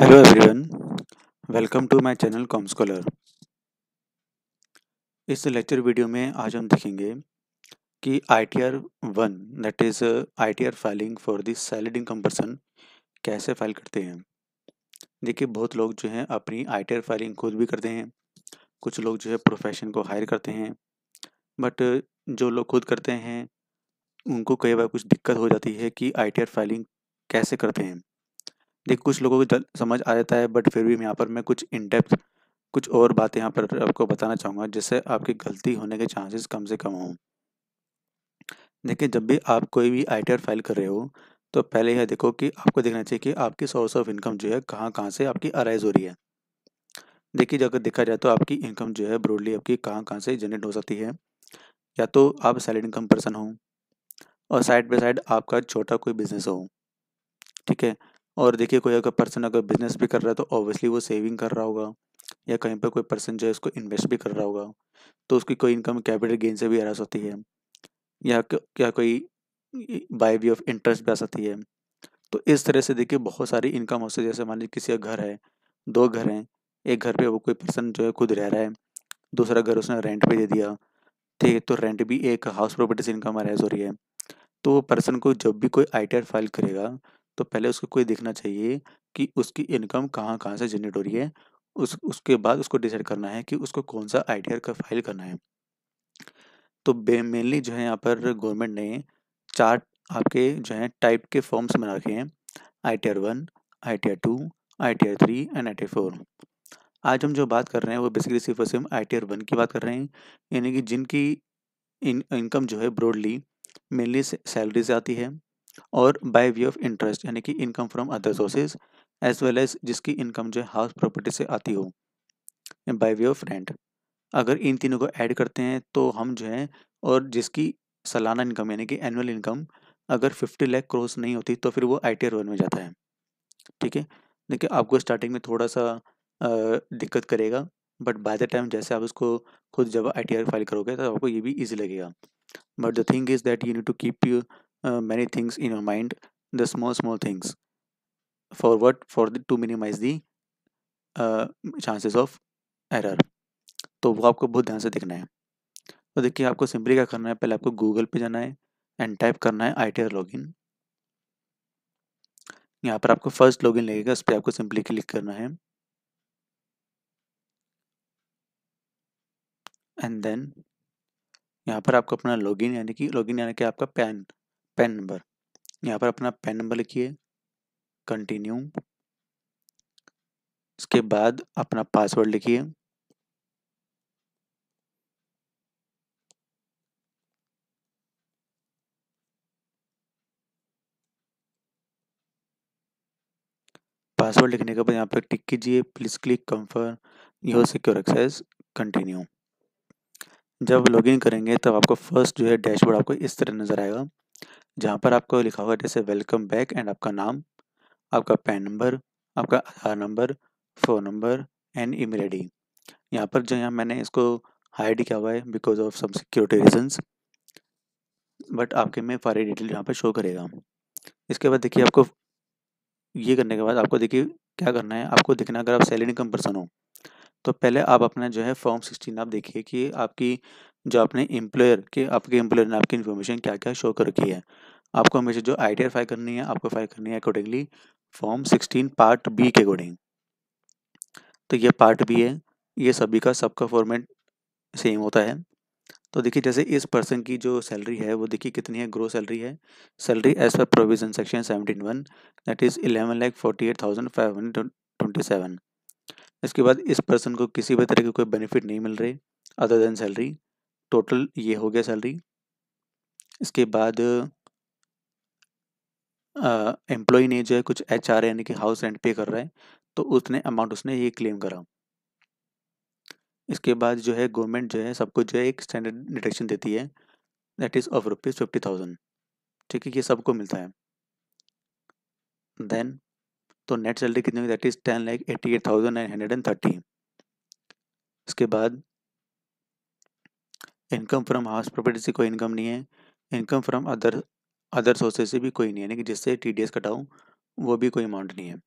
Hello everyone welcome to my channel com scholar इस lecture video में आज हम देखेंगे कि I T R one that is I T R filing for this salary income person कैसे file करते हैं देखिए बहुत लोग जो हैं अपनी आई टी आर फाइलिंग खुद भी करते हैं कुछ लोग जो है प्रोफेशन को हायर करते हैं बट uh, जो लोग खुद करते हैं उनको कई बार कुछ दिक्कत हो जाती है कि आई टी आर फाइलिंग कैसे करते हैं देख कुछ लोगों को समझ आ जाता है बट फिर भी यहाँ पर मैं कुछ इनडेप्थ कुछ और बातें यहाँ पर आपको बताना चाहूँगा जिससे आपकी गलती होने के चांसेस कम से कम हों देखिए जब भी आप कोई भी आई फाइल कर रहे हो तो पहले यह देखो कि आपको देखना चाहिए कि आपकी सोर्स ऑफ इनकम जो है कहाँ कहाँ से आपकी अराइज हो रही है देखिए अगर देखा जाए तो आपकी इनकम जो है ब्रॉडली आपकी कहाँ कहाँ से जनरेट हो सकती है या तो आप सैलरी इनकम पर्सन हो और साइड बाई साइड आपका छोटा कोई बिजनेस हो ठीक है और देखिए कोई अगर पर्सन अगर बिजनेस भी कर रहा है तो ऑब्वियसली वो सेविंग कर रहा होगा या कहीं पर कोई पर्सन जो है उसको इन्वेस्ट भी कर रहा होगा तो उसकी कोई इनकम कैपिटल गेन से भी आ सकती है या क्या कोई बाय वे ऑफ इंटरेस्ट भी आ सकती है तो इस तरह से देखिए बहुत सारी इनकम हो सकती है जैसे मान लीजिए किसी का घर है दो घर हैं एक घर पे वो कोई पर्सन जो है खुद रह रहा है दूसरा घर उसने रेंट पे दे दिया ठीक है तो रेंट भी एक हाउस प्रॉपर्टी से इनकम अराइज हो रही है तो वो पर्सन को जब भी कोई आई फाइल करेगा तो पहले उसको कोई देखना चाहिए कि उसकी इनकम कहाँ कहाँ से जनरेट हो रही है उस उसके बाद उसको डिसाइड करना है कि उसको कौन सा आई का फाइल करना है तो मेनली जो है यहाँ पर गवर्नमेंट ने चार आपके जो है टाइप के फॉर्म्स बना रखे हैं I T R one I T R two I T R three and I T four आज हम जो बात कर रहे हैं वो बेसिकली सिर्फ और सिर्फ आई टी आर वन की बात कर रहे हैं यानी कि जिनकी इन इनकम जो है ब्रॉडली मेनली सैलरी से आती है और बाय वे ऑफ इंटरेस्ट यानी कि income from other sources as well as जिसकी इनकम जो है हाउस प्रॉपर्टी से आती हो बाय वे ऑफ रेंट अगर इन तीनों को ऐड करते हैं तो हम जो है और जिसकी सालाना इनकम यानी कि एनुअल इनकम अगर फिफ्टी लाख क्रॉस नहीं होती तो फिर वो आई टी में जाता है ठीक है देखिए आपको स्टार्टिंग में थोड़ा सा दिक्कत करेगा बट बाय द टाइम जैसे आप उसको खुद जब आई फाइल करोगे तो आपको ये भी ईजी लगेगा but the thing is that you need to keep Uh, many things in your mind the small small things for what for the, to minimize the chances of error तो वो आपको बहुत ध्यान से देखना है तो देखिए आपको सिंपली क्या करना है पहले आपको गूगल पे जाना है एंड टाइप करना है I T R log in यहाँ पर आपको फर्स्ट लॉग इन लगेगा उस पर आपको सिंपली क्लिक करना है एंड देन यहाँ पर आपको अपना लॉग इन यानी कि लॉगिन यानी कि आपका पैन पेन नंबर यहाँ पर अपना पेन नंबर लिखिए कंटिन्यू इसके बाद अपना पासवर्ड लिखिए पासवर्ड लिखने के बाद यहाँ पर टिक कीजिए please click confirm your secure access continue जब लॉगिन करेंगे तब आपको फर्स्ट जो है डैशबोर्ड आपको इस तरह नज़र आएगा जहाँ पर आपको लिखा होगा जैसे वेलकम बैक एंड आपका नाम आपका पैन नंबर आपका Aadhaar number phone number and e mail I यहाँ पर जो यहाँ मैंने इसको हाइड किया हुआ है because of some security reasons but आपके में सारी डिटेल यहाँ पर शो करेगा इसके बाद देखिए आपको ये करने के बाद आपको देखिए क्या करना है आपको देखना अगर आप सैलरी इनकम पर्सन हो तो पहले आप अपना जो है फॉर्म सिक्सटीन आप देखिए कि आपकी जो आपने एम्प्लॉयर के आपके एम्प्लॉयर ने आपकी इन्फॉर्मेशन क्या क्या शो कर रखी है आपको हमेशा जो आइडेंटिफाई करनी है आपको फाइल करनी है accordingly form sixteen part B के अकॉर्डिंग तो ये पार्ट बी है ये सभी का सबका फॉर्मेट सेम होता है तो देखिए जैसे इस पर्सन की जो सैलरी है वो देखिए कितनी है ग्रो सैलरी है salary as per provision section seventeen one that is eleven lakh forty eight thousand five hundred twenty seven इसके बाद इस पर्सन को किसी भी तरह के कोई बेनिफिट नहीं मिल रहे अदर देन सैलरी टोटल ये हो गया सैलरी इसके बाद एम्प्लॉय ने जो है कुछ एच आर यानी कि हाउस रेंट पे कर रहा है तो उसने अमाउंट उसने ये क्लेम करा इसके बाद जो है गवर्नमेंट जो है सबको जो है एक स्टैंडर्ड डिटेक्शन देती है that is of rupees fifty thousand ठीक है ये सबको मिलता है देन तो नेट सैलरी कितनी होगी that is ten lakh eighty eight thousand nine hundred and thirty इसके बाद इनकम फ्रॉम हाउस प्रॉपर्टी से कोई इनकम नहीं है income from other other sources से भी कोई नहीं है यानी कि जिससे टी डी एस कटाऊँ वो भी कोई अमाउंट नहीं है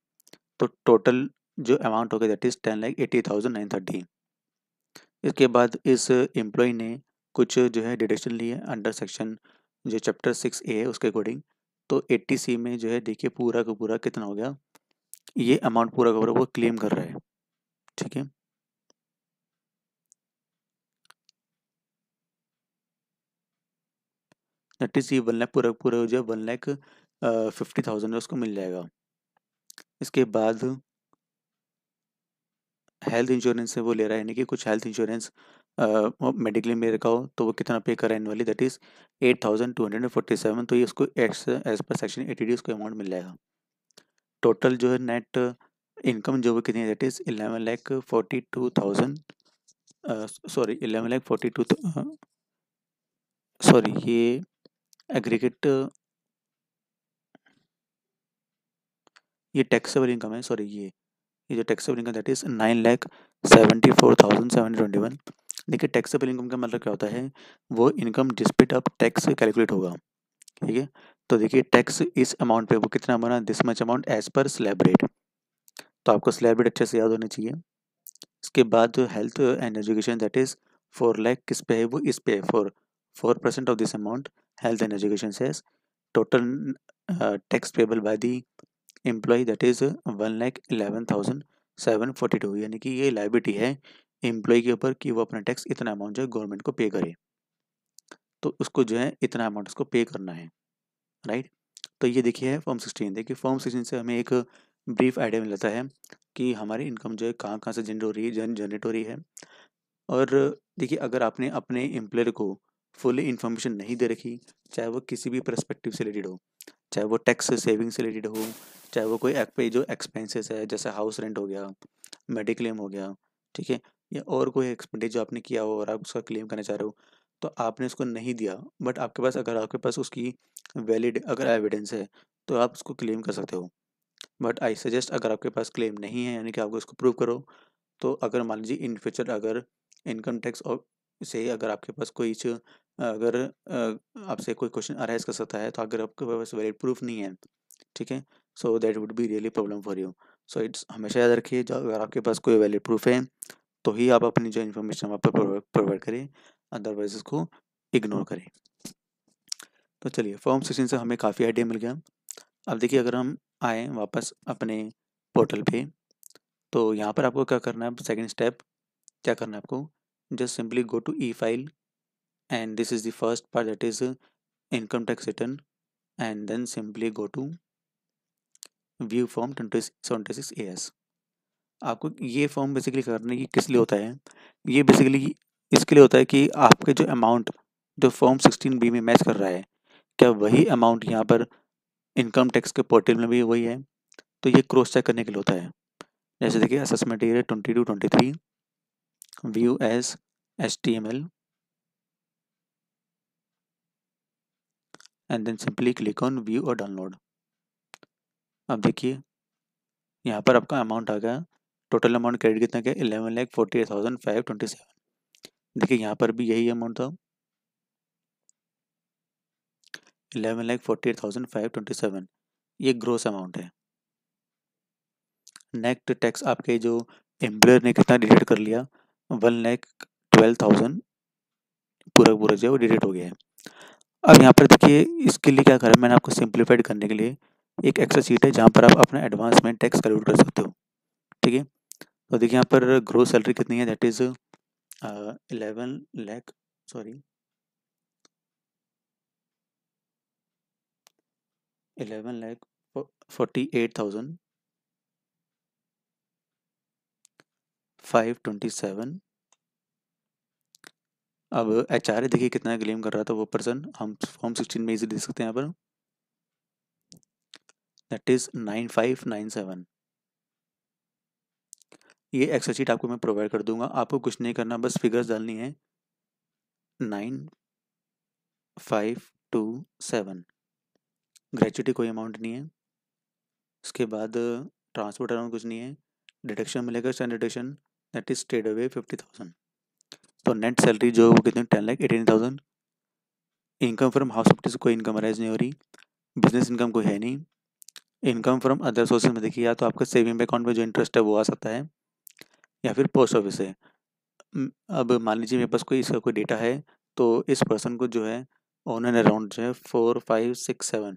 तो टोटल जो अमाउंट हो गया that is ten lakh eighty thousand nine thirty इसके बाद इस एम्प्लॉय ने कुछ जो है डिडक्शन लिए अंडर सेक्शन जो चैप्टर सिक्स ए है उसके अकॉर्डिंग तो एट्टी सी में जो है देखिए पूरा का पूरा कितना हो गया ये अमाउंट पूरा का पूरा वो क्लेम कर रहा है ठीक है दैट इज ये वन लैख पूरा पूरा जो है वन लैख फिफ्टी थाउजेंड उसको मिल जाएगा इसके बाद हेल्थ इंश्योरेंस से वो ले रहा है यानी कि कुछ हेल्थ इंश्योरेंस मेडिकली में रखा हो तो वो कितना पे कर रहा है annually that is eight thousand two hundred forty seven तो ये उसको as per section eighty D उसको अमाउंट मिल जाएगा टोटल जो है नेट इनकम जो है कितनी है that is eleven lakh forty two thousand sorry eleven lakh forty two sorry ये एग्रीगेट ये टैक्सेबल इनकम है सॉरी ये ये जो taxable income that is nine lakh seventy four thousand seven twenty one देखिए टैक्सेबल इनकम का मतलब क्या होता है वो इनकम जिस पे आप टैक्स कैलकुलेट होगा ठीक है तो देखिए टैक्स इस अमाउंट पे वो कितना बना this much amount as per slab rate तो आपको स्लैब रेट अच्छे से याद होना चाहिए इसके बाद जो health and education that is four lakh किस पे है वो इस पे है four four percent of this amount health and education says total uh, tax payable by the employee that is one lakh eleven thousand seven forty two यानी कि ये लाइबिलिटी है एम्प्लॉय के ऊपर कि वो अपना टैक्स इतना अमाउंट जो है गवर्नमेंट को पे करे तो उसको जो है इतना अमाउंट उसको पे करना है राइट तो ये देखिए है फॉर्म सिक्सटीन देखिए फॉर्म सिक्सटीन से हमें एक ब्रीफ आइडिया मिलता है कि हमारी इनकम जो है कहाँ कहाँ से जनरेट हो रही है जनरेट हो रही है और देखिए अगर आपने अपने एम्प्लॉयर को फुली इन्फॉर्मेशन नहीं दे रखी चाहे वो किसी भी परस्पेक्टिव से रिलेटेड हो चाहे वो टैक्स सेविंग से रिलेटेड हो चाहे वो कोई एक पे जो एक्सपेंसेस है जैसे हाउस रेंट हो गया मेडिक्लेम हो गया ठीक है या और कोई एक्सपेंडिज जो आपने किया हो और आप उसका क्लेम करना चाह रहे हो तो आपने उसको नहीं दिया बट आपके पास अगर आपके पास उसकी वैलिड अगर एविडेंस है तो आप उसको क्लेम कर सकते हो बट आई सजेस्ट अगर आपके पास क्लेम नहीं है यानी कि आपको उसको प्रूव करो तो अगर मान लीजिए इन फ्यूचर अगर इनकम टैक्स और से अगर आपके पास कोई अगर आपसे कोई क्वेश्चन अराइज कर सकता है तो अगर आपके पास वैलिड प्रूफ नहीं है ठीक है so that would be really problem for you so it's हमेशा याद रखिए अगर आपके पास कोई वैलिड प्रूफ है तो ही आप अपनी जो इन्फॉर्मेशन वहाँ पर प्रोवाइड करें अदरवाइज उसको इग्नोर करें तो चलिए फॉर्म सेशन से हमें काफ़ी आइडिया मिल गया अब देखिए अगर हम आए वापस अपने पोर्टल पे तो यहाँ पर आपको क्या करना है सेकंड स्टेप क्या करना है आपको just simply go to e file and this is the first part that is uh, income tax return and then simply go to view form twenty seventy six A S आपको ये form basically करने की किस लिए होता है ये basically इसके लिए होता है कि आपके जो अमाउंट जो फॉर्म सिक्सटीन बी में मैच कर रहा है क्या वही अमाउंट यहाँ पर इनकम टैक्स के पोर्टल में भी वही है तो ये क्रॉस चेक करने के लिए होता है जैसे देखिए assessment year twenty two twenty three view S S T M L and then simply click on view और डाउनलोड अब देखिए यहाँ पर आपका अमाउंट आ गया टोटल अमाउंट क्रेडिट कितना गया eleven lakh forty eight thousand five twenty seven देखिए यहाँ पर भी यही अमाउंट था eleven lakh forty eight thousand five twenty seven ये ग्रोस अमाउंट है नेक्स्ट टैक्स आपके जो एम्प्लॉयर ने कितना डिटेक्ट कर लिया वन लैख ट्वेल्व थाउजेंड पूरा पूरा जो है वो डिटेक्ट हो गया है अब यहाँ पर देखिए इसके लिए क्या करा मैंने आपको सिंप्लीफाइड करने के लिए एक एक्सेल सीट है जहाँ पर आप अपना एडवांस में टैक्स कैलकुलेट कर सकते हो ठीक है तो देखिए यहाँ पर ग्रोथ सैलरी कितनी है that is eleven lakh sorry eleven lakh forty eight thousand five twenty seven अब एच आर देखिए कितना क्लेम कर रहा था वो पर्सन हम फॉर्म सिक्सटीन में इजीली देख सकते हैं यहाँ पर that is nine five nine seven ये एक्सर शीट आपको मैं प्रोवाइड कर दूंगा आपको कुछ नहीं करना बस फिगर्स डालनी है nine five two seven gratuity कोई अमाउंट नहीं है उसके बाद ट्रांसपोर्ट अराउंड कुछ नहीं है डिडक्शन मिलेगा standard deduction that is straight away fifty thousand तो नेट सैलरी जो है वो कितनी ten lakh eighteen thousand income from house property से कोई इनकम अराइज नहीं हो रही बिजनेस इनकम कोई है नहीं इनकम फ्रॉम अदर सोर्सेज में देखिए या तो आपके सेविंग अकाउंट में जो इंटरेस्ट है वो आ सकता है या फिर पोस्ट ऑफिस है अब मान लीजिए मेरे पास कोई इसका कोई डेटा है तो इस पर्सन को जो है ऑन एंड अराउंड जो है फोर फाइव सिक्स सेवन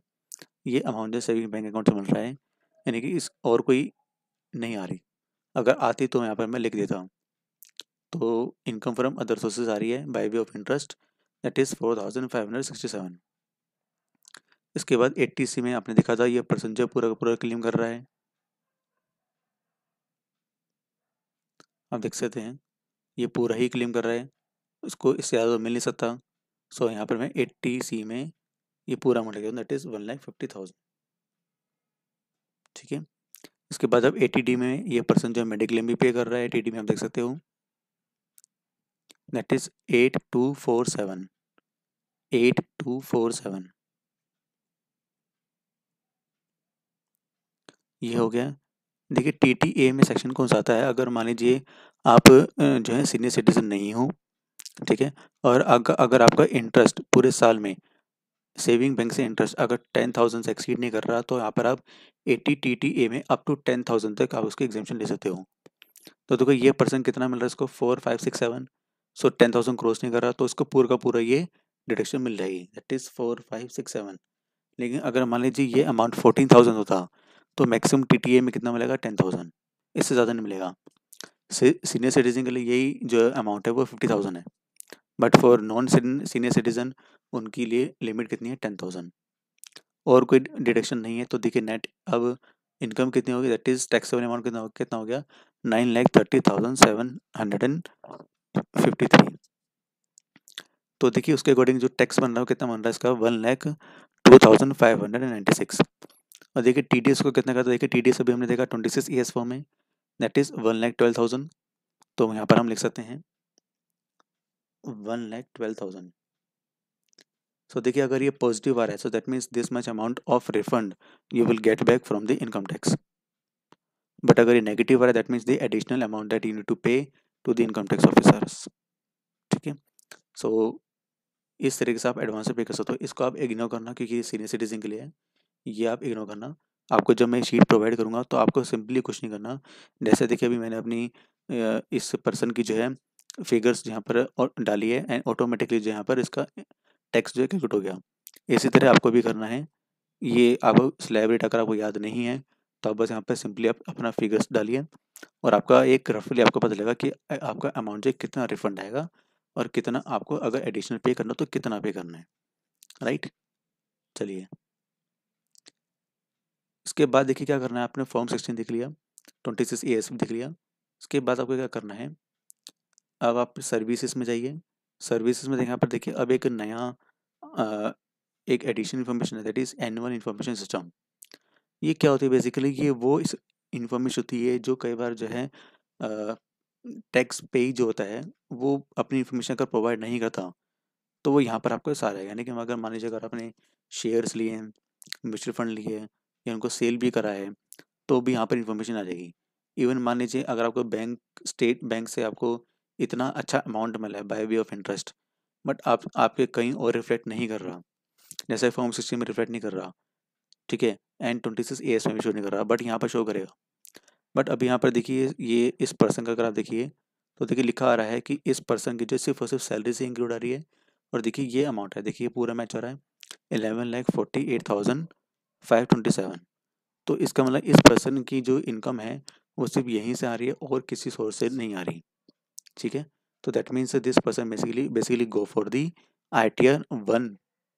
ये अमाउंट जो सेविंग बैंक अकाउंट से मिल रहा है यानी कि इस और कोई नहीं आ रही अगर आती तो यहाँ पर मैं लिख देता हूँ तो इनकम फ्रॉम अदर सोर्सेज आ रही है by way of interest that is four thousand five hundred sixty seven इसके बाद टी सी में आपने देखा था ये पर्सन जो पूरा पूरा क्लेम कर रहा है आप देख सकते हैं ये पूरा ही क्लेम कर रहा है उसको इससे ज़्यादा तो मिल नहीं सकता सो so, यहाँ पर मैं टी सी में ये पूरा अमाउंट लगे that is one lakh fifty thousand ठीक है इसके बाद अब ए में ये पर्सन जो है मेडिक्लेम भी पे कर रहा है ए टी में आप देख सकते हो that is 8247 8247 ये हो गया देखिए टी टी ए में सेक्शन कौन सा आता है अगर मान लीजिए आप जो है सीनियर सिटीजन नहीं हो ठीक है और अगर अगर आपका इंटरेस्ट पूरे साल में सेविंग बैंक से इंटरेस्ट अगर टेन थाउजेंड से एक्सीड नहीं कर रहा तो यहाँ पर आप एटी टी टी ए में अप टू टेन थाउजेंड तक आप उसकी एग्जामेशन ले सकते हो तो देखो ये पर्सन कितना मिल रहा है इसको four five six seven so ten thousand cross नहीं कर रहा तो इसको पूरा का पूरा ये डिडक्शन मिल जाएगी that is four five six seven लेकिन अगर मान लीजिए ये अमाउंट फोर्टीन थाउजेंड होता तो मैक्सिमम टी में कितना मिलेगा टेन थाउजेंड इससे ज़्यादा नहीं मिलेगा सीनियर सिटीजन के लिए यही जो अमाउंट है वो फिफ्टी थाउजेंड है but for non senior citizen उनके लिए लिमिट कितनी है टेन थाउजेंड और कोई डिडक्शन नहीं है तो देखिए नेट अब इनकम कितनी होगी दैट इज टैक्सेबल अमाउंट कितना हो कितना हो गया nine lakh thirty thousand seven hundred and fifty three तो देखिए उसके अकॉर्डिंग जो टैक्स बन रहा है कितना बन रहा है इसका one lakh two thousand five hundred and ninety six और देखिए टी डी एस को कितना करता है देखिए टी डी एस अभी हमने देखा twenty six E S form में that is one lakh twelve thousand तो यहाँ पर हम लिख सकते हैं one lakh twelve thousand so देखिए अगर ये पॉजिटिव आ रहा है so that means this much amount of refund you will get back from the income tax but अगर ये नेगेटिव आ रहा है that means the additional amount that you need to pay to the income tax officers ठीक है सो इस तरीके से आप एडवांस पे कर सकते हो इसको आप इग्नोर करना क्योंकि सीनियर सिटीजन के लिए है ये आप इग्नोर करना आपको जब मैं शीट प्रोवाइड करूँगा तो आपको सिंपली कुछ नहीं करना जैसे देखिए अभी मैंने अपनी इस पर्सन की जो है फिगर्स यहाँ पर डाली है एंड ऑटोमेटिकली जो यहाँ पर इसका टैक्स जो है कैलकुलेट हो गया इसी तरह आपको भी करना है ये आप स्लैब रेट अगर आपको याद नहीं है तो आप बस यहाँ पर सिंपली आप अपना फिगर्स डालिए और आपका एक रफली आपको पता चलेगा कि आपका अमाउंट जो कितना रिफंड आएगा और कितना आपको अगर एडिशनल पे करना हो तो कितना पे करना है राइट चलिए इसके बाद देखिए क्या करना है आपने फॉर्म सिक्सटीन देख लिया ट्वेंटी सिक्स ए एस देख लिया इसके बाद आपको क्या करना है अब आप सर्विसेज में जाइए सर्विसेज में यहाँ पर देखिए अब एक नया आ, एक एडिशनल इन्फॉर्मेशन है that is annual information system ये क्या होती है बेसिकली ये वो इस इन्फॉर्मेशन होती है जो कई बार जो है टैक्स पेज जो होता है वो अपनी इन्फॉर्मेशन अगर प्रोवाइड नहीं करता तो वो यहाँ पर आपको ऐसा रहेगा यानी कि अगर मान लीजिए अगर आपने शेयर्स लिए हैं म्यूचुअल फंड लिए हैं या उनको सेल भी करा है तो भी यहाँ पर इन्फॉर्मेशन आ जाएगी इवन मान लीजिए अगर आपको बैंक स्टेट बैंक से आपको इतना अच्छा अमाउंट मिला है by way of interest but आप आपके कहीं और रिफ्लेक्ट नहीं कर रहा जैसे फॉर्म सिक्सटी में रिफ्लेक्ट नहीं कर रहा ठीक है and twenty six A S में भी शो नहीं कर रहा बट यहाँ पर शो करेगा बट अब यहाँ पर देखिए ये इस पर्सन का अगर आप देखिए तो देखिए लिखा आ रहा है कि इस पर्सन की जो सिर्फ और सिर्फ सैलरी से इंक्लूड आ रही है और देखिए ये अमाउंट है देखिए पूरा मैच हो रहा है eleven lakh forty eight thousand five twenty seven तो इसका मतलब इस पर्सन की जो इनकम है वो सिर्फ यहीं से आ रही है और किसी सोर्स से नहीं आ रही ठीक है तो that means this person basically basically go for the I T R one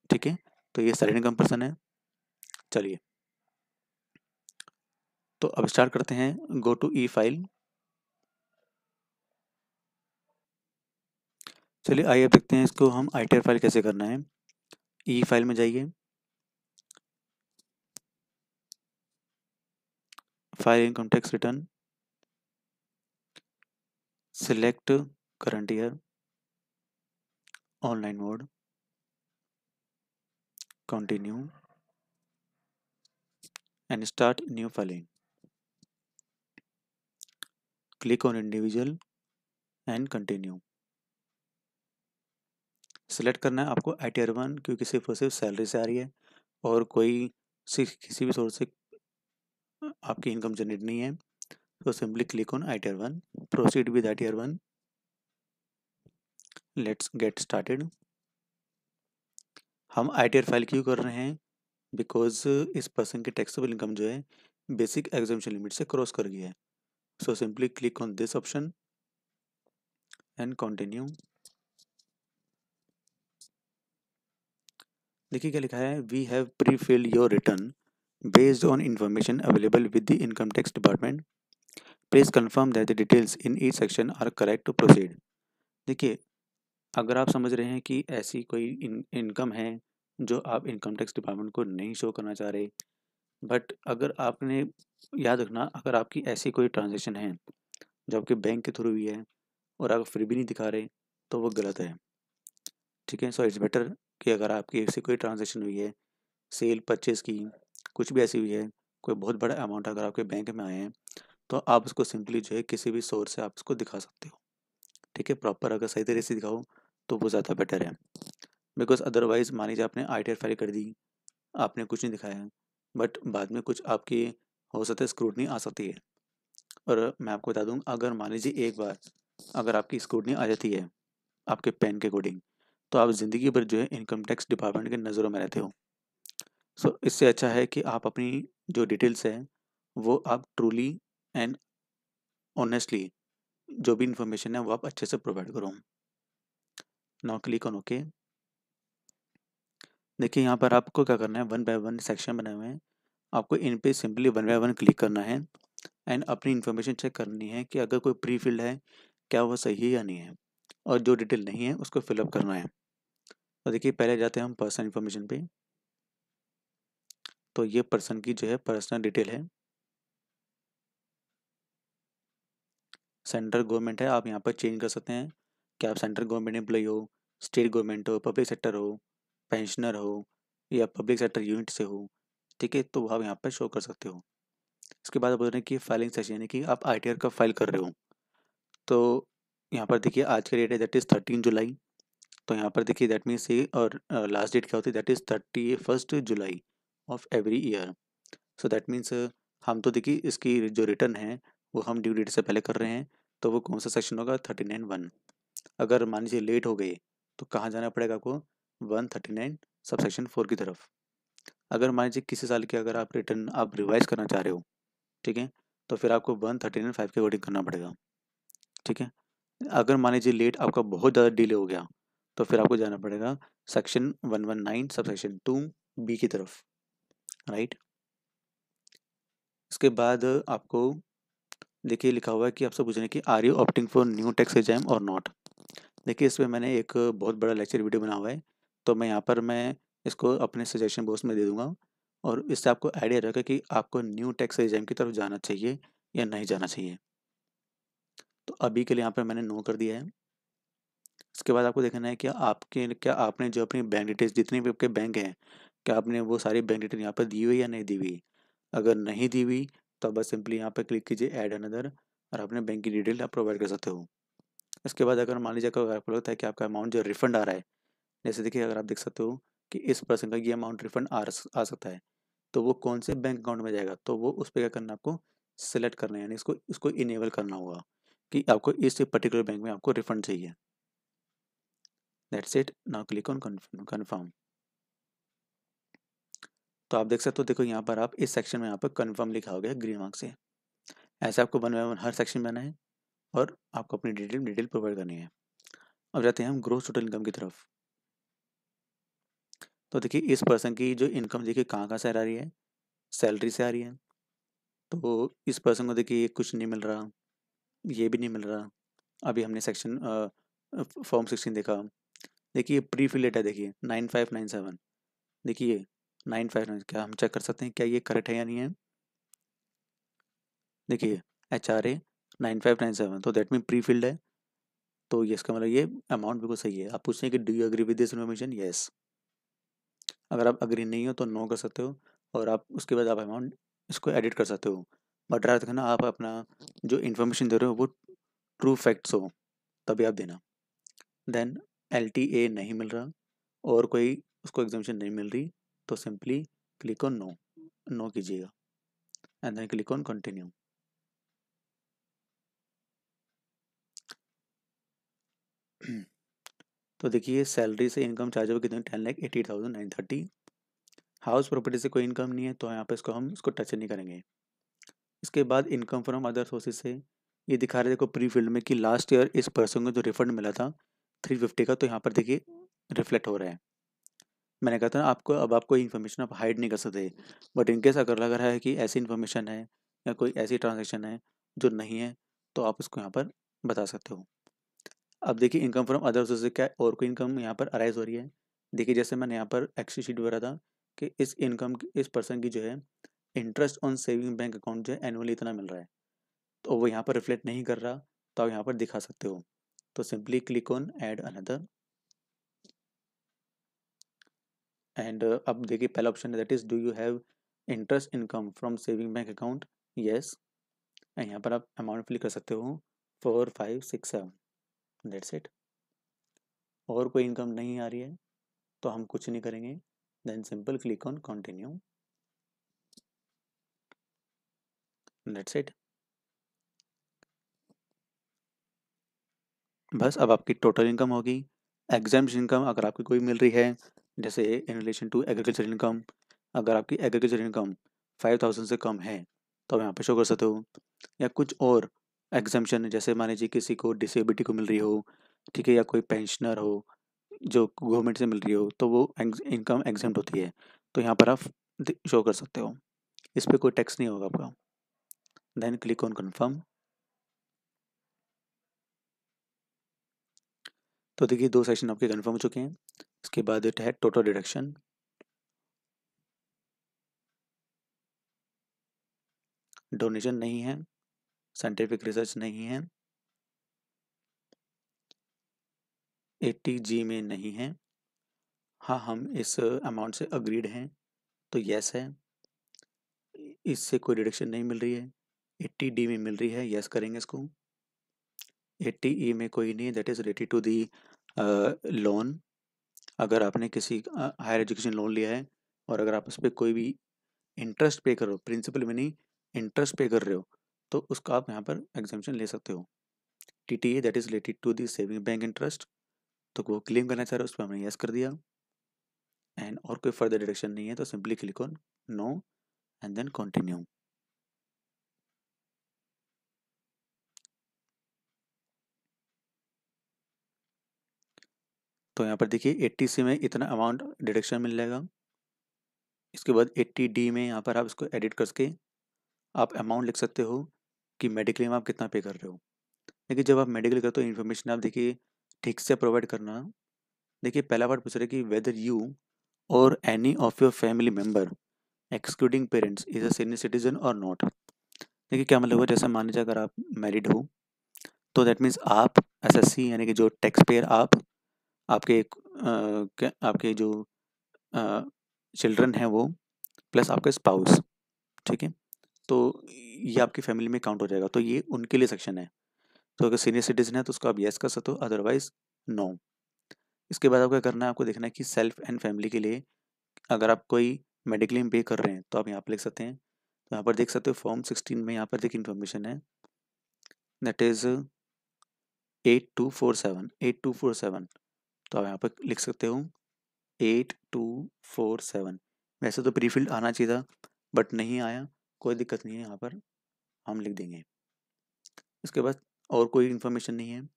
ठीक है तो ये सैलरी इनकम पर्सन है चलिए तो अब स्टार्ट करते हैं गो टू ई फाइल चलिए आइए अब देखते हैं इसको हम आई फाइल कैसे करना है ई फाइल में जाइए file income tax return select current year online mode continue and start new filing click on individual and continue select करना है आपको आई टी आर वन क्योंकि सिर्फ और सिर्फ सैलरी से आ रही है और कोई सिर्फ किसी भी सोर्स से आपकी इनकम जनरेट नहीं है तो simply click on I T R one proceed with I T R one let's get started हम आई टी आर फाइल क्यों कर रहे हैं बिकॉज इस पर्सन की टैक्सेबल इनकम जो है बेसिक एग्जामेशन लिमिट से क्रॉस कर गई है so simply click on this option and continue देखिए क्या लिखा है we have pre fill your return based on information available with the income tax department please confirm that the details in E section are correct to proceed देखिए अगर आप समझ रहे हैं कि ऐसी कोई इनकम है जो आप इनकम टैक्स डिपार्टमेंट को नहीं शो करना चाह रहे बट अगर आपने तो याद रखना अगर आपकी ऐसी कोई ट्रांजेक्शन है जो आपके बैंक के थ्रू हुई है और आप फिर भी नहीं दिखा रहे तो वो गलत है ठीक है सो इट्स बेटर कि अगर आपकी ऐसी कोई ट्रांजेक्शन हुई है सेल परचेज़ की कुछ भी ऐसी हुई है कोई बहुत बड़ा अमाउंट अगर आपके बैंक में आए हैं तो आप उसको सिंपली जो है किसी भी सोर्स से आप उसको दिखा सकते हो ठीक है प्रॉपर अगर सही तरीके से दिखाओ तो वो ज़्यादा बेटर है बिकॉज अदरवाइज़ मान लीजिए आपने आई टी फाइल कर दी आपने कुछ नहीं दिखाया बट बाद में कुछ आपकी हो सकता है स्क्रूटनी आ सकती है और मैं आपको बता दूँ अगर मान लीजिए एक बार अगर आपकी स्क्रूटनी आ जाती है आपके पेन के अकॉर्डिंग तो आप ज़िंदगी भर जो है इनकम टैक्स डिपार्टमेंट के नज़रों में रहते हो सो so, इससे अच्छा है कि आप अपनी जो डिटेल्स हैं वो आप ट्रूली एंड ऑनेस्टली जो भी इंफॉर्मेशन है वो आप अच्छे से प्रोवाइड करो नाउ क्लिक ऑन ओके देखिए यहाँ पर आपको क्या करना है वन बाय वन सेक्शन बनाए हुए हैं आपको इन पे simply one by one click करना है एंड अपनी इन्फॉर्मेशन चेक करनी है कि अगर कोई प्री फिल्ड है क्या वो सही है या नहीं है और जो डिटेल नहीं है उसको फिलअप करना है और तो देखिए पहले जाते हैं हम पर्सनल इन्फॉर्मेशन पे तो ये पर्सन की जो है पर्सनल डिटेल है सेंट्रल गवर्नमेंट है आप यहाँ पर चेंज कर सकते हैं कि आप सेंट्रल गवर्नमेंट एम्प्लॉय हो स्टेट गवर्नमेंट हो पब्लिक सेक्टर हो पेंशनर हो या पब्लिक सेक्टर यूनिट से हो ठीक है तो आप यहाँ पर शो कर सकते हो इसके बाद आप बोल रहे हैं कि फाइलिंग सेशन यानी कि आप आई टी का फाइल कर रहे हो तो यहाँ पर देखिए आज का डेट है दैट इज़ थर्टीन जुलाई तो यहाँ पर देखिए दैट मीन्स ये और लास्ट डेट क्या होती है that is thirty first July of every year so that means हम तो देखिए इसकी जो रिटर्न है वो हम ड्यू डेट से पहले कर रहे हैं तो वो कौन सा सेक्शन होगा थर्टी नाइन वन अगर मान लीजिए लेट हो गए तो कहाँ जाना पड़ेगा आपको one thirty nine sub section four की तरफ अगर मान लीजिए किसी साल की अगर आप रिटर्न आप रिवाइज करना चाह रहे हो ठीक है तो फिर आपको वन थर्टी नाइन फाइव के अकॉर्डिंग करना पड़ेगा ठीक है अगर मान लीजिए लेट आपका बहुत ज़्यादा डिले हो गया तो फिर आपको जाना पड़ेगा section one one nine sub section two B की तरफ राइट इसके बाद आपको देखिए लिखा हुआ है कि आपसे हैं कि are you opting for new tax exam or not देखिए इसमें मैंने एक बहुत बड़ा लेक्चर वीडियो बना हुआ है तो मैं यहाँ पर मैं इसको अपने सजेशन बॉक्स में दे दूंगा और इससे आपको आइडिया रहेगा कि आपको न्यू टैक्स एग्जाम की तरफ जाना चाहिए या नहीं जाना चाहिए तो अभी के लिए यहाँ पर मैंने नो कर दिया है इसके बाद आपको देखना है कि आपके क्या आपने जो अपनी बैंक डिटेल्स जितने भी आपके बैंक हैं क्या आपने वो सारी बैंक डिटेल यहाँ पर दी हुई या नहीं दी हुई अगर नहीं दी हुई तो बस सिंपली यहाँ पर क्लिक कीजिए ऐड अनदर और अपने बैंक की डिटेल आप प्रोवाइड कर सकते हो इसके बाद अगर मान लीजिए आपको लगता है कि आपका अमाउंट जो रिफंड आ रहा है जैसे देखिए अगर आप देख सकते हो कि इस पर्सन का ये अमाउंट रिफंड आ, आ सकता है तो वो कौन से बैंक अकाउंट में जाएगा तो वो उस पर क्या करना आपको सेलेक्ट करना है यानी इसको इसको इनेबल करना होगा कि आपको इस पर्टिकुलर बैंक में आपको रिफंड चाहिए that's it now click on confirm तो आप देख सकते हो देखो यहाँ पर आप इस सेक्शन में यहाँ पर कन्फर्म लिखा हो गया ग्रीन मार्क से ऐसे आपको बन बाय हर सेक्शन में आना है और आपको अपनी डिटेल डिटेल प्रोवाइड करनी है अब जाते हैं हम ग्रोथ टोटल इनकम की तरफ तो देखिए इस पर्सन की जो इनकम देखिए कहाँ कहाँ से आ रही है सैलरी से आ रही है तो इस पर्सन को देखिए कुछ नहीं मिल रहा ये भी नहीं मिल रहा अभी हमने सेक्शन फॉर्म सिक्सटीन देखा देखिए प्री फिलेट है देखिए नाइन फाइव नाइन सेवन देखिए नाइन फाइव नाइन क्या हम चेक कर सकते हैं क्या ये करेक्ट है या नहीं है देखिए H R A nine five nine seven तो देट मीन प्री फिल्ड है तो ये इसका मतलब ये अमाउंट बिल्कुल सही है आप पूछ रहे हैं कि do you agree with this information yes अगर आप अग्री नहीं हो तो नो कर सकते हो और आप उसके बाद आप अमाउंट इसको एडिट कर सकते हो बट ड्राइव देखना आप अपना जो इन्फॉर्मेशन दे रहे हो वो ट्रू फैक्ट्स हो तभी आप देना देन एल नहीं मिल रहा और कोई उसको एग्जामेशन नहीं मिल रही तो simply click on no no कीजिएगा and then click on continue तो देखिए सैलरी से इनकम चार्ज होगा कितना ten lakh eighty thousand nine thirty house property से कोई इनकम नहीं है तो यहाँ पे इसको हम इसको टच नहीं करेंगे इसके बाद इनकम फ्रॉम अदर सोर्सेज से ये दिखा रहे देखो प्री फील्ड में कि लास्ट ईयर इस पर्सन को जो रिफंड मिला था थ्री फिफ्टी का तो यहाँ पर देखिए रिफ्लेक्ट हो रहा है मैंने कहा था ना आपको अब आपको इन्फॉर्मेशन आप हाइड नहीं कर सकते बट इनकेस अगर लग रहा है कि ऐसी इन्फॉर्मेशन है या कोई ऐसी ट्रांजेक्शन है जो नहीं है तो आप इसको यहाँ पर बता सकते हो अब देखिए इनकम फ्रॉम अदर सोर्स क्या और कोई इनकम यहाँ पर अराइज हो रही है देखिए जैसे मैंने यहाँ पर एक्सी शीट भरा था कि इस इनकम इस पर्सन की जो है interest on saving bank account जो है एनुअली इतना मिल रहा है तो वो यहाँ पर रिफ्लेक्ट नहीं कर रहा तो आप यहाँ पर दिखा सकते हो तो simply click on add another and अब देखिए पहला option that is do you have interest income from saving bank account and यहाँ पर आप अमाउंट फिल कर सकते हो four five six seven that's it और कोई इनकम नहीं आ रही है तो हम कुछ नहीं करेंगे then simple click on continue that's it बस अब आपकी टोटल इनकम होगी एग्जाम्स इनकम अगर आपकी कोई मिल रही है जैसे in relation to agriculture income अगर आपकी एग्रीकल्चर इनकम फाइव थाउजेंड से कम है तो आप यहाँ पे शो कर सकते हो या कुछ और एग्जामेशन जैसे मान लीजिए किसी को डिसेबिलिटी को मिल रही हो ठीक है या कोई पेंशनर हो जो गवर्नमेंट से मिल रही हो तो वो इनकम एग्जाम होती है तो यहाँ पर आप शो कर सकते हो इस पर कोई टैक्स नहीं होगा आपका देन क्लिक ऑन कन्फर्म तो देखिए दो सेशन आपके कन्फर्म हो चुके हैं इसके बाद इट है टोटल डिडक्शन डोनेशन नहीं है साइंटिफिक रिसर्च नहीं है एटी जी में नहीं है हाँ हम इस अमाउंट से अग्रीड हैं तो यस है इससे कोई डिडक्शन नहीं मिल रही है एट्टी डी में मिल रही है यस करेंगे इसको एट्टी ई e में कोई नहीं है that is related to the loan अगर आपने किसी हायर एजुकेशन लोन लिया है और अगर आप उस पर कोई भी इंटरेस्ट पे कर रहे हो प्रिंसिपल में नहीं इंटरेस्ट पे कर रहे हो तो उसका आप यहाँ पर एग्जामेशन ले सकते हो T T A that is related to the saving bank interest तो वो क्लेम करना चाह रहे हो उस पर हमने येस कर दिया एंड और कोई फर्दर डिडक्शन नहीं है तो simply click on no and then continue तो यहाँ पर देखिए 80 सी में इतना अमाउंट डिडक्शन मिल जाएगा इसके बाद एट्टी डी में यहाँ पर आप इसको एडिट करके आप अमाउंट लिख सकते हो कि मेडिक्लेम आप कितना पे कर रहे हो देखिए जब आप मेडिकल करते हो इन्फॉर्मेशन आप देखिए ठीक से प्रोवाइड करना देखिए पहला पार्ट पूछ रहे कि वेदर यू और any of your family member excluding parents is a senior citizen और नॉट देखिए क्या मतलब हुआ जैसे मान लीजिए अगर आप मैरिड हो तो दैट मीन्स आप एस एस सी यानी कि जो टैक्स पेयर आप आपके आ, आपके जो चिल्ड्रन हैं वो प्लस आपके स्पाउस ठीक है तो ये आपकी फैमिली में काउंट हो जाएगा तो ये उनके लिए सेक्शन है तो अगर सीनियर सिटीजन है तो उसको आप येस कर सकते हो अदरवाइज नो इसके बाद आपको क्या करना है आपको देखना है कि सेल्फ एंड फैमिली के लिए अगर आप कोई मेडिक्लेम पे कर रहे हैं तो आप यहाँ पर लिख सकते हैं तो यहाँ पर देख सकते हो फॉर्म सिक्सटीन में यहाँ पर देखिए इन्फॉर्मेशन है that is eight two four seven eight two four seven तो आप यहाँ पर लिख सकते हो एट टू फोर सेवन वैसे तो प्रीफिल्ड आना चाहिए था बट नहीं आया कोई दिक्कत नहीं है यहाँ पर हम लिख देंगे इसके बाद और कोई इन्फॉर्मेशन नहीं है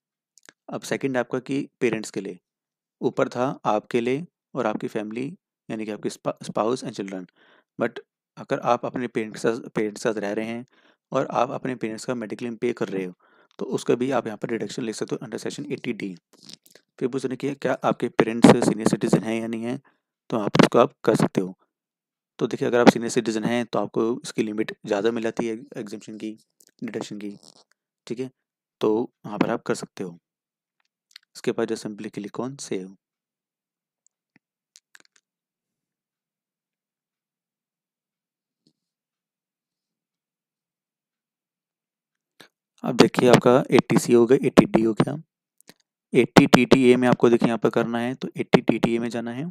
अब सेकंड आपका कि पेरेंट्स के लिए ऊपर था आपके लिए और आपकी फैमिली यानी कि आपके स्पाउस एंड चिल्ड्रन बट अगर आप अपने पेरेंट्स के साथ पेरेंट्स के साथ रह रहे हैं और आप अपने पेरेंट्स का मेडिक्लेम पे कर रहे हो तो उसका भी आप यहाँ पर डिडक्शन लिख सकते हो अंडर सेक्शन एट्टी डी फिर पूछने की क्या आपके पेरेंट्स सीनियर सिटीजन हैं या नहीं है तो आप उसको आप कर सकते हो तो देखिए अगर आप सीनियर सिटीज़न हैं तो आपको इसकी लिमिट ज़्यादा मिल जाती है एग्जिबिशन की डिडक्शन की ठीक है तो वहाँ पर आप कर सकते हो इसके बाद जो सिंपली क्लिक ऑन सेव अब देखिए आपका एट्टी सी हो गया एट्टी डी हो गया एट्टी टी टी ए में आपको देखिए यहाँ पर करना है तो एट्टी टी टी ए में जाना है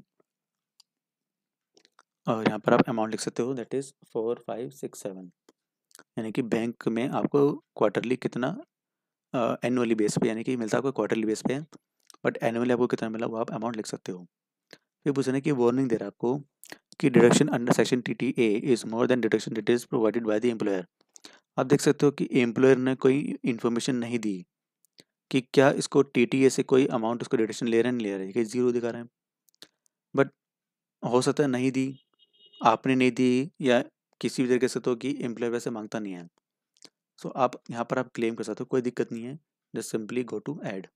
और यहाँ पर आप अमाउंट लिख सकते हो that is four five six seven यानी कि बैंक में आपको क्वार्टरली कितना एनुअली बेस पे यानी कि मिलता है आपको क्वार्टरली बेस पे बट एनुअली आपको कितना मिला वो आप अमाउंट लिख सकते हो फिर पूछना कि वार्निंग दे रहा है आपको कि deduction under section T T A is more than deduction that is provided by the employer आप देख सकते हो कि एम्प्लॉयर ने कोई इन्फॉर्मेशन नहीं दी कि क्या इसको टी टी ए से कोई अमाउंट उसको डिडक्शन ले रहे हैं नहीं ले रहे हैं कि जीरो दिखा रहे हैं बट हो सकता है नहीं दी आपने नहीं दी या किसी भी तरीके से तो कि एम्प्लॉय वैसे मांगता नहीं है सो so, आप यहाँ पर आप क्लेम कर सकते हो कोई दिक्कत नहीं है just simply go to add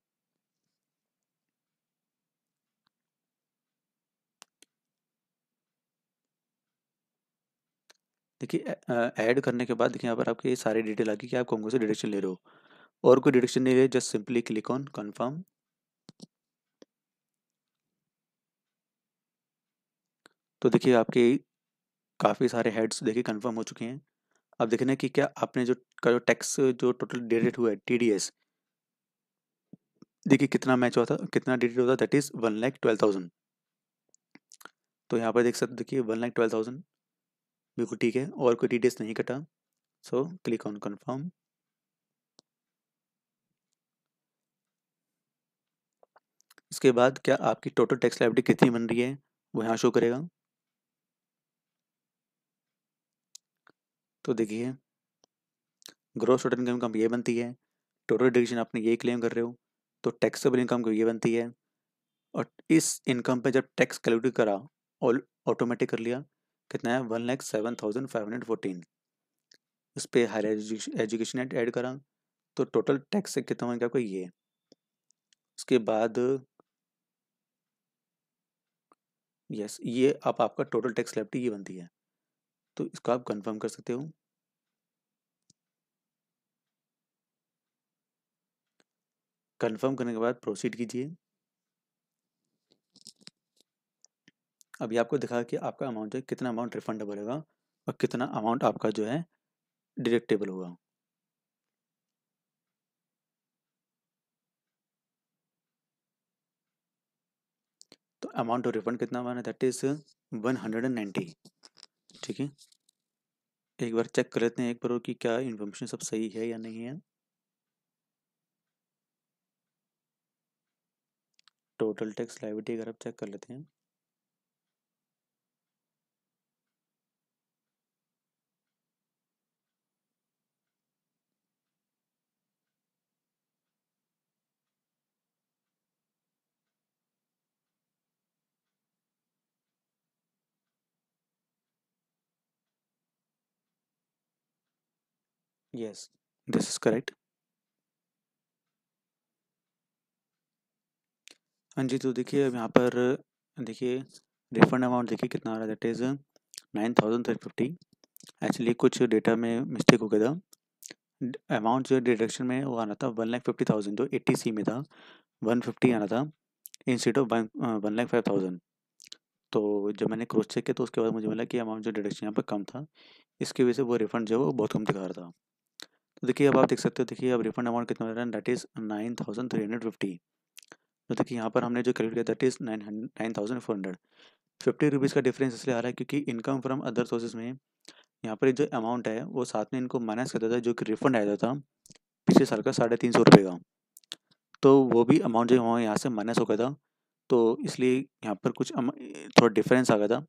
देखिए ऐड करने के बाद देखिए यहाँ पर आपके ये सारी डिटेल आ गई कि आप कौन कौन से डिडक्शन ले रहे हो और कोई डिडक्शन नहीं ले just simply click on confirm तो देखिए आपके काफ़ी सारे हेड्स देखिए कंफर्म हो चुके हैं अब देखना कि क्या आपने जो का जो टैक्स जो टोटल डेडेट हुआ है टी देखिए कितना मैच हुआ था कितना डेडेट हुआ था that is one lakh twelve thousand तो यहाँ पर देख सकते देखिए वन लाख ट्वेल्व थाउजेंड बिल्कुल ठीक है और कोई टी नहीं कटा सो क्लिक ऑन कन्फर्म इसके बाद क्या आपकी टोटल टैक्स लाइब्रेटी कितनी बन रही है वो यहाँ शो करेगा तो देखिए ग्रोस टोटल इनकम कम ये बनती है टोटल डिविजन आपने ये क्लेम कर रहे हो तो टैक्सेबल इनकम को ये बनती है और इस इनकम पे जब टैक्स कैलकुलेट करा और ऑटोमेटिक कर लिया कितना है one lakh seven thousand five hundred fourteen उस पर हायर एजुकेशन एड ऐड करा तो टोटल टैक्स कितना होगा आपको ये उसके बाद यस ये आप आपका टोटल टैक्स लेफ्टी ये बनती है तो इसको आप कंफर्म कर सकते हो कंफर्म करने के बाद प्रोसीड कीजिए अभी आपको दिखा कि आपका अमाउंट जो है कितना अमाउंट रिफंडेबल होगा और कितना अमाउंट आपका जो है डिडक्टेबल होगा तो अमाउंट ऑफ रिफंड कितना माना that is one hundred and ninety ठीक है एक बार चेक कर लेते हैं एक बार कि क्या इन्फॉर्मेशन सब सही है या नहीं है टोटल टैक्स लाइविटी अगर आप चेक कर लेते हैं Yes, this is correct. हाँ जी तो देखिए अब यहाँ पर देखिए रिफंड अमाउंट देखिए कितना आ रहा है that is nine thousand three fifty actually कुछ डेटा में मिस्टेक हो गया था अमाउंट जो डिडक्शन में वो आना था वन लाख फिफ्टी थाउजेंड जो एट्टी सी में था वन फिफ्टी आना था instead of one one lakh five thousand तो जब मैंने क्रॉस चेक किया तो उसके बाद मुझे मिला कि अमाउंट जो डिडक्शन यहाँ पर कम था इसकी वजह से वो रिफंड जो है वो बहुत कम दिखा रहा था तो देखिए अब आप देख सकते हो देखिए अब रिफंड अमाउंट कितना रहा है that is nine thousand three hundred fifty तो देखिए यहाँ पर हमने जो कैलकुलेट किया that is nine nine thousand four hundred fifty rupees का डिफरेंस इसलिए आ रहा है क्योंकि इनकम फ्रॉम अदर सोर्सेज में यहाँ पर जो अमाउंट है वो साथ में इनको माइनस करता था जो कि रिफंड आया था पिछले साल का साढ़े तीन सौ रुपये का तो वो भी अमाउंट जो हमारे यहाँ से माइनस हो गया था तो इसलिए यहाँ पर कुछ थोड़ा डिफरेंस आ गया था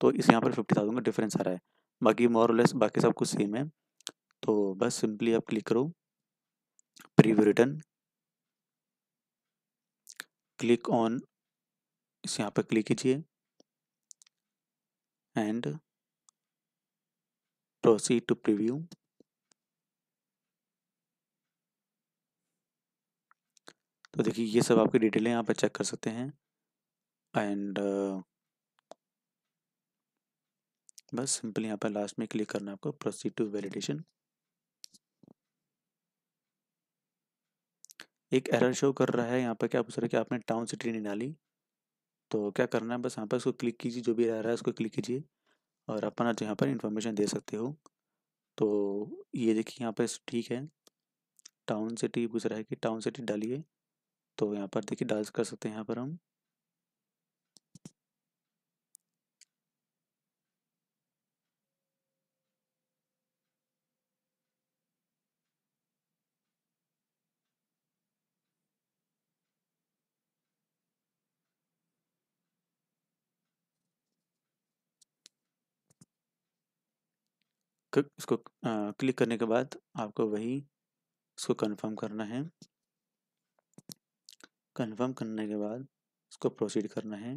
तो इस यहाँ पर फिफ्टी थाउजेंड का डिफरेंस आ रहा है बाकी मोर लेस बाकी सब कुछ सेम है तो बस सिंपली आप क्लिक करो प्रीव्यू रिटर्न क्लिक ऑन इस यहाँ पर क्लिक कीजिए एंड प्रोसीड टू प्रीव्यू तो देखिए ये सब आपकी डिटेल यहाँ पर चेक कर सकते हैं एंड uh, बस सिंपली यहाँ पर लास्ट में क्लिक करना है आपको प्रोसीड टू वैलिडेशन एक एरर शो कर रहा है यहाँ पर क्या पूछ रहा है कि आपने टाउन सिटी नहीं डाली तो क्या करना है बस यहाँ पर उसको क्लिक कीजिए जो भी एरर है उसको क्लिक कीजिए और अपना जो यहाँ पर इंफॉर्मेशन दे सकते हो तो ये देखिए यहाँ पर ठीक है टाउन सिटी पूछ रहा है कि टाउन सिटी डालिए तो यहाँ पर देखिए डाल कर सकते हैं यहाँ पर हम इसको इसको क्लिक करने के बाद आपको वही इसको कंफर्म करना है कंफर्म करने के बाद इसको प्रोसीड करना है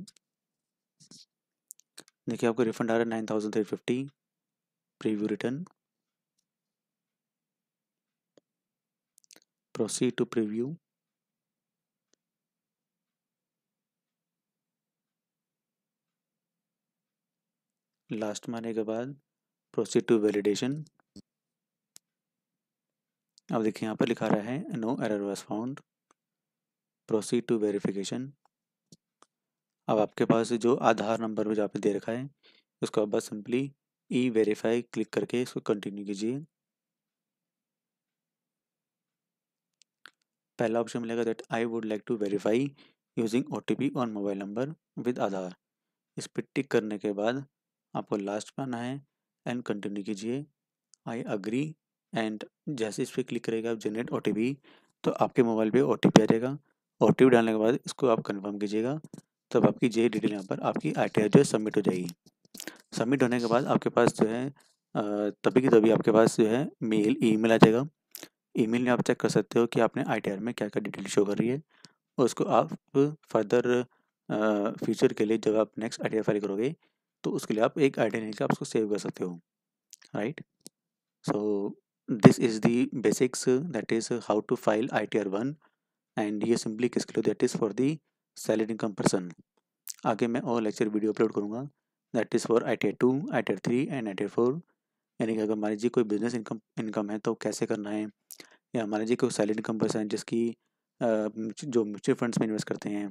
देखिए आपको रिफंड आ रहा है nine thousand three fifty preview return proceed to preview last मारने के बाद प्रोसीड टू वैलिडेशन अब देखिए यहाँ पर लिखा रहा है no error was found proceed to verification अब आपके पास जो आधार नंबर पे जो आपने दे रखा है उसको आप बस सिंपली ई वेरीफाई क्लिक करके इसको कंटिन्यू कीजिए पहला ऑप्शन मिलेगा that I would like to verify using O T P on mobile number with Aadhaar इस पर टिक करने के बाद आपको लास्ट पाना आना है एंड कंटिन्यू कीजिए आई अग्री एंड जैसे इस पर क्लिक करेगा आप जनरेट ओ तो आपके मोबाइल पे ओ टी पी आ जाएगा ओ टी पी डालने के बाद इसको आप कंफर्म कीजिएगा तब आपकी जे डिटेल यहाँ पर आपकी आई टी जो है सबमिट हो जाएगी सबमिट होने के बाद आपके पास जो है तभी की तभी आपके पास जो है मेल ईमेल आ जाएगा ईमेल में आप चेक कर सकते हो कि आपने आई में क्या क्या डिटेल शो कर रही है और उसको आप फर्दर फ्यूचर के लिए जब आप नेक्स्ट आई फाइल करोगे तो उसके लिए आप एक आइडिया लेकर आप उसको सेव कर सकते हो right so this is the basics that is how to file I T R one and ये सिंपली किसके लिए that is for the salary income person आगे मैं और लेक्चर वीडियो अपलोड करूँगा that is for I T R two I T R three and I T R four यानी कि अगर मान लीजिए कोई बिजनेस इनकम इनकम है तो कैसे करना है या मान लीजिए कोई सैलरी इनकम पर्सन जिसकी जो म्यूचुअल फंड्स में इन्वेस्ट करते हैं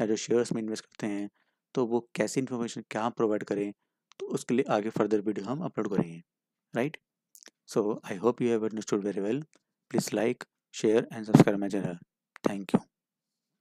या जो शेयर्स में इन्वेस्ट करते हैं तो वो कैसी इन्फॉर्मेशन क्या प्रोवाइड करें तो उसके लिए आगे फर्दर वीडियो हम अपलोड करेंगे right so I hope you have understood very well please like share and subscribe my channel thank you